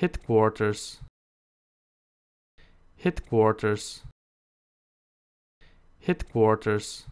headquarters headquarters headquarters